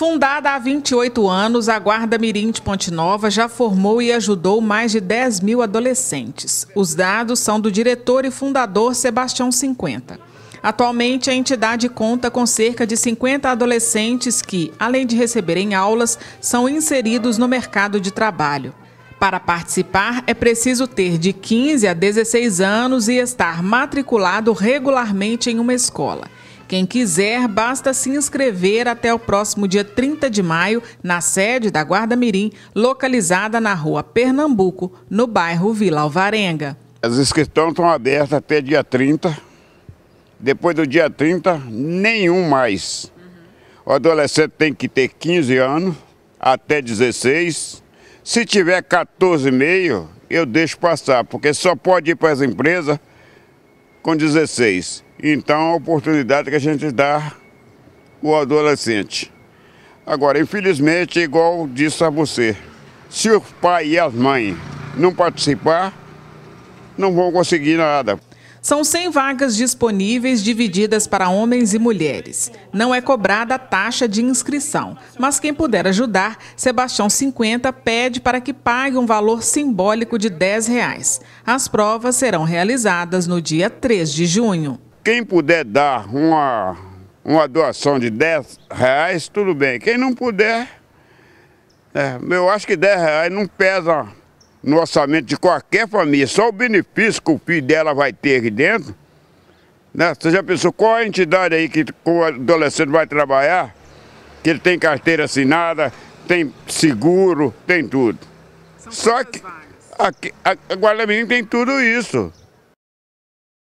Fundada há 28 anos, a Guarda Mirim de Ponte Nova já formou e ajudou mais de 10 mil adolescentes. Os dados são do diretor e fundador Sebastião 50. Atualmente, a entidade conta com cerca de 50 adolescentes que, além de receberem aulas, são inseridos no mercado de trabalho. Para participar, é preciso ter de 15 a 16 anos e estar matriculado regularmente em uma escola. Quem quiser, basta se inscrever até o próximo dia 30 de maio na sede da Guarda Mirim, localizada na rua Pernambuco, no bairro Vila Alvarenga. As inscrições estão abertas até dia 30. Depois do dia 30, nenhum mais. O adolescente tem que ter 15 anos até 16. Se tiver 14,5, eu deixo passar, porque só pode ir para as empresas com 16. Então, a oportunidade que a gente dá o adolescente. Agora, infelizmente, é igual disse a você, se o pai e as mães não participar, não vão conseguir nada. São 100 vagas disponíveis divididas para homens e mulheres. Não é cobrada a taxa de inscrição, mas quem puder ajudar, Sebastião 50 pede para que pague um valor simbólico de R$ 10. Reais. As provas serão realizadas no dia 3 de junho quem puder dar uma, uma doação de 10 reais, tudo bem. Quem não puder, é, eu acho que 10 reais não pesa no orçamento de qualquer família. Só o benefício que o filho dela vai ter aqui dentro. Né? Você já pensou qual a entidade aí que o adolescente vai trabalhar? Que ele tem carteira assinada, tem seguro, tem tudo. São Só que aqui, a, Guarda Menina tem tudo isso.